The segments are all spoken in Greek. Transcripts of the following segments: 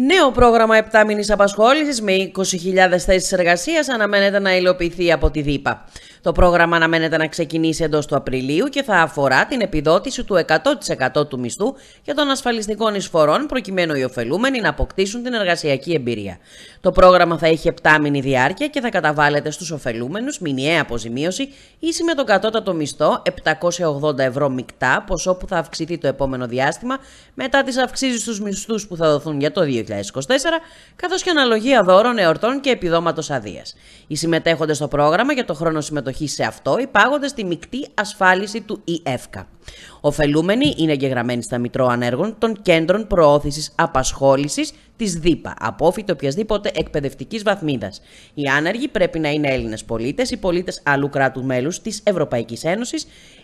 Νέο πρόγραμμα επτάμινη απασχόλησης με 20.000 θέσεις εργασίας αναμένεται να υλοποιηθεί από τη ΔΥΠΑ. Το πρόγραμμα αναμένεται να ξεκινήσει εντός του Απριλίου και θα αφορά την επιδότηση του 100% του μισθού και των ασφαλιστικών εισφορών, προκειμένου οι ωφελούμενοι να αποκτήσουν την εργασιακή εμπειρία. Το πρόγραμμα θα έχει επτάμινη διάρκεια και θα καταβάλλεται στους ωφελούμενους μηνιαία αποζημίωση ίση με τον κατώτατο μισθό 780 ευρώ μεικτά, ποσό που θα αυξηθεί το επόμενο διάστημα μετά τις αυξήσεις στους μισθούς που θα δοθούν για το 2020 καθώς και αναλογία δώρων, εορτών και επιδόματος αδείας. Οι συμμετέχοντες στο πρόγραμμα για το χρόνο συμμετοχής σε αυτό υπάγονται στη μεικτή ασφάλιση του ΙΕΦΚΑ. Οφελούμενοι είναι εγγεγραμμένοι στα Μητρό Ανέργων των Κέντρων Προώθησης Απασχόλησης της ΔΥΠΑ, απόφυτο οποιασδήποτε εκπαιδευτικής βαθμίδας. Οι άνεργοι πρέπει να είναι Έλληνες πολίτες ή πολίτες άλλου κράτους μέλους της Ευρωπαϊκής Ένωσης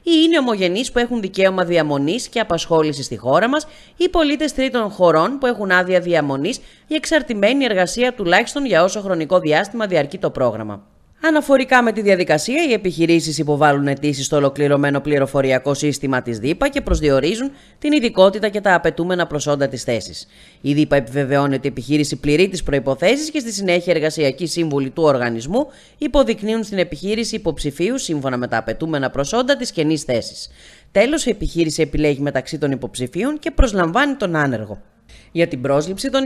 ή είναι ομογενείς που έχουν δικαίωμα διαμονής και απασχόλησης στη χώρα μας ή πολίτες τρίτων χωρών που έχουν άδεια διαμονής ή εξαρτημένη εργασία τουλάχιστον για όσο χρονικό διάστημα διαρκεί το πρόγραμμα. Αναφορικά με τη διαδικασία, οι επιχειρήσεις υποβάλλουν αιτήσεις στο ολοκληρωμένο πληροφοριακό σύστημα της ΔΥΠΑ και προσδιορίζουν την ειδικότητα και τα απαιτούμενα προσόντα της θέσης. Η ΔΥΠΑ επιβεβαιώνει ότι η επιχείρηση πληρεί τις προποθέσει και στη συνέχεια εργασιακοί σύμβουλοι του οργανισμού υποδεικνύουν στην επιχείρηση υποψηφίου σύμφωνα με τα απαιτούμενα προσόντα τη καινή θέση. Τέλος, η επιχείρηση επιλέγει μεταξύ των υποψηφίων και προσλαμβάνει τον άνεργο. Για την πρόσληψη των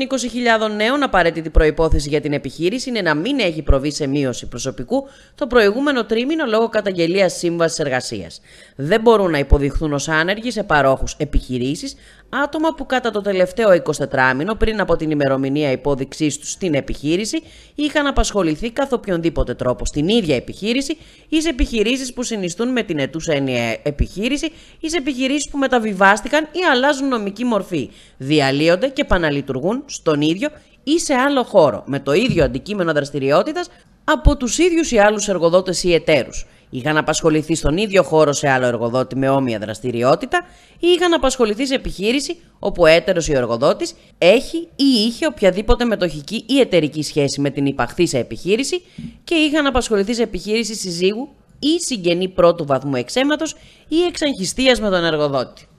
20.000 νέων, απαραίτητη προπόθεση για την επιχείρηση είναι να μην έχει προβεί σε μείωση προσωπικού το προηγούμενο τρίμηνο λόγω καταγγελίας σύμβασης εργασίας. Δεν μπορούν να υποδειχθούν ως άνεργοι σε παρόχους επιχειρήσεις άτομα που κατά το τελευταίο 24μηνο πριν από την ημερομηνία υπόδειξής τους στην επιχείρηση είχαν απασχοληθεί καθ' οποιονδήποτε τρόπο στην ίδια επιχείρηση ή σε επιχειρήσεις που συνιστούν με την ετούσα ενιαία επιχείρηση ή σε επιχειρήσεις που μεταβιβάστηκαν ή αλλάζουν νομική μορφή, διαλύοντας και επαναλειτουργούν στον ίδιο ή σε άλλο χώρο, με το ίδιο αντικείμενο δραστηριότητας από τους ίδιους ή άλλους εργοδότες ή εταίρους. Είχαν απασχοληθεί στον ίδιο χώρο σε άλλο εργοδότη με όμοια δραστηριότητα ή είχαν απασχοληθεί σε επιχείρηση όπου ο έτερος ή ο εργοδότης έχει ή είχε οποιαδήποτε μετοχική ή εταιρική σχέση με την υπαχθήσα επιχείρηση και είχαν απασχοληθεί σε επιχείρηση συζύγου ή συγγενή πρώτου βαθμού εξαίματο ή εξαγχιστία με τον εργοδότη.